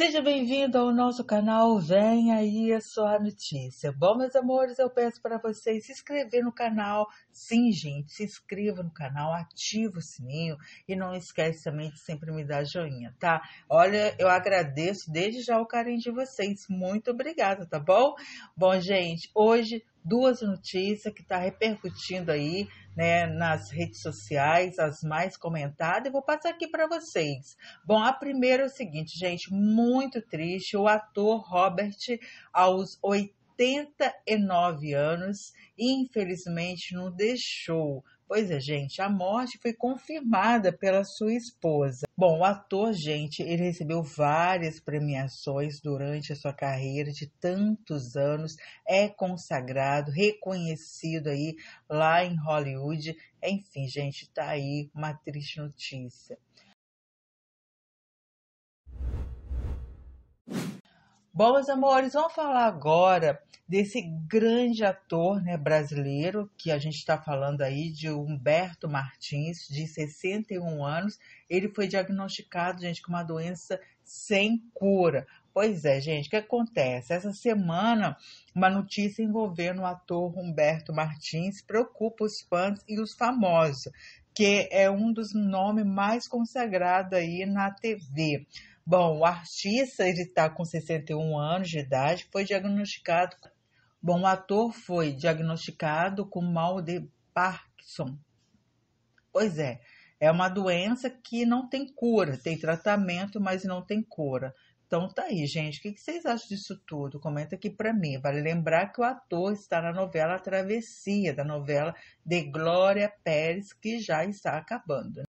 Seja bem-vindo ao nosso canal Vem Aí a Sua Notícia. Bom, meus amores, eu peço para vocês se inscrever no canal. Sim, gente, se inscreva no canal, ativa o sininho e não esquece também de sempre me dar joinha, tá? Olha, eu agradeço desde já o carinho de vocês. Muito obrigada, tá bom? Bom, gente, hoje duas notícias que está repercutindo aí né, nas redes sociais, as mais comentadas, e vou passar aqui para vocês. Bom, a primeira é o seguinte, gente, muito triste, o ator Robert, aos 89 anos, infelizmente não deixou Pois é, gente, a morte foi confirmada pela sua esposa. Bom, o ator, gente, ele recebeu várias premiações durante a sua carreira de tantos anos, é consagrado, reconhecido aí lá em Hollywood. Enfim, gente, tá aí uma triste notícia. Bom, meus amores, vamos falar agora desse grande ator né, brasileiro que a gente está falando aí, de Humberto Martins, de 61 anos. Ele foi diagnosticado, gente, com uma doença sem cura. Pois é, gente, o que acontece? Essa semana, uma notícia envolvendo o ator Humberto Martins preocupa os fãs e os famosos que é um dos nomes mais consagrados aí na TV. Bom, o artista ele está com 61 anos de idade, foi diagnosticado. Bom, o ator foi diagnosticado com mal de Parkinson. Pois é, é uma doença que não tem cura, tem tratamento, mas não tem cura. Então tá aí, gente. O que vocês acham disso tudo? Comenta aqui para mim. Vale lembrar que o ator está na novela Travessia, da novela de Glória Pérez, que já está acabando.